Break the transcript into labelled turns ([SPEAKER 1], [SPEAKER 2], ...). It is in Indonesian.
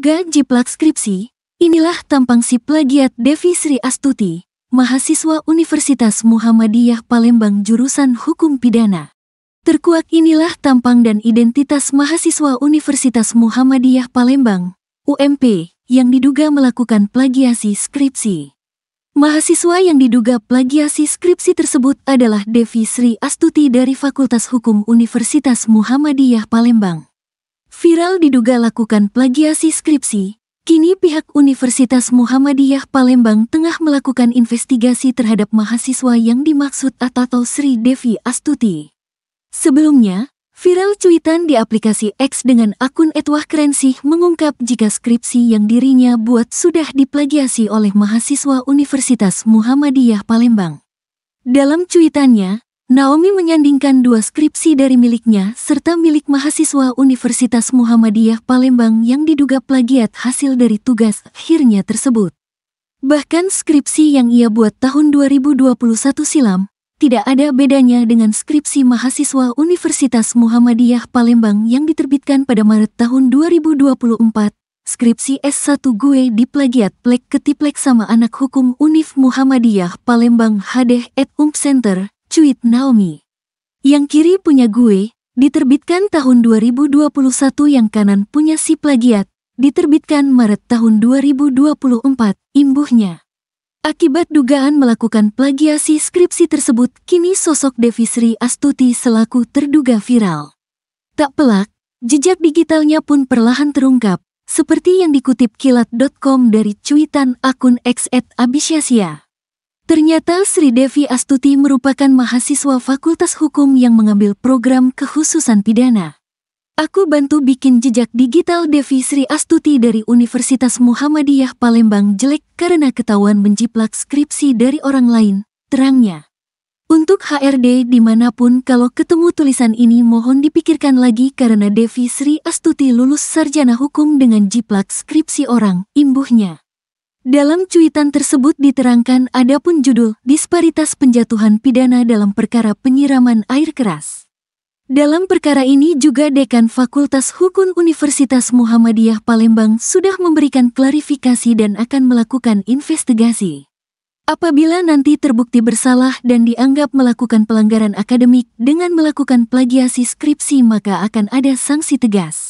[SPEAKER 1] juga jiplak skripsi, inilah tampang si plagiat Devi Sri Astuti, mahasiswa Universitas Muhammadiyah Palembang jurusan Hukum Pidana. Terkuak inilah tampang dan identitas mahasiswa Universitas Muhammadiyah Palembang, UMP, yang diduga melakukan plagiasi skripsi. Mahasiswa yang diduga plagiasi skripsi tersebut adalah Devi Sri Astuti dari Fakultas Hukum Universitas Muhammadiyah Palembang viral diduga lakukan plagiasi skripsi. Kini pihak Universitas Muhammadiyah Palembang tengah melakukan investigasi terhadap mahasiswa yang dimaksud Atato Sri Devi Astuti. Sebelumnya, viral cuitan di aplikasi X dengan akun Etwah Krensih mengungkap jika skripsi yang dirinya buat sudah diplagiasi oleh mahasiswa Universitas Muhammadiyah Palembang. Dalam cuitannya, Naomi menyandingkan dua skripsi dari miliknya serta milik mahasiswa Universitas Muhammadiyah Palembang yang diduga plagiat hasil dari tugas akhirnya tersebut. Bahkan skripsi yang ia buat tahun 2021 silam tidak ada bedanya dengan skripsi mahasiswa Universitas Muhammadiyah Palembang yang diterbitkan pada Maret tahun 2024. Skripsi S1 gue diplagiat plek ketiplek sama anak hukum Unif Muhammadiyah Palembang Hadeh et Ump Center cuit Naomi. Yang kiri punya gue, diterbitkan tahun 2021 yang kanan punya si plagiat, diterbitkan Maret tahun 2024, imbuhnya. Akibat dugaan melakukan plagiasi skripsi tersebut, kini sosok Devi Sri Astuti selaku terduga viral. Tak pelak, jejak digitalnya pun perlahan terungkap, seperti yang dikutip kilat.com dari cuitan akun x@abisyasia. Ternyata Sri Devi Astuti merupakan mahasiswa Fakultas Hukum yang mengambil program kekhususan pidana. Aku bantu bikin jejak digital Devi Sri Astuti dari Universitas Muhammadiyah Palembang jelek karena ketahuan menjiplak skripsi dari orang lain, terangnya. Untuk HRD dimanapun kalau ketemu tulisan ini mohon dipikirkan lagi karena Devi Sri Astuti lulus sarjana hukum dengan jiplak skripsi orang, imbuhnya. Dalam cuitan tersebut diterangkan adapun judul disparitas penjatuhan pidana dalam perkara penyiraman air keras. Dalam perkara ini juga Dekan Fakultas Hukum Universitas Muhammadiyah Palembang sudah memberikan klarifikasi dan akan melakukan investigasi. Apabila nanti terbukti bersalah dan dianggap melakukan pelanggaran akademik dengan melakukan plagiasi skripsi maka akan ada sanksi tegas.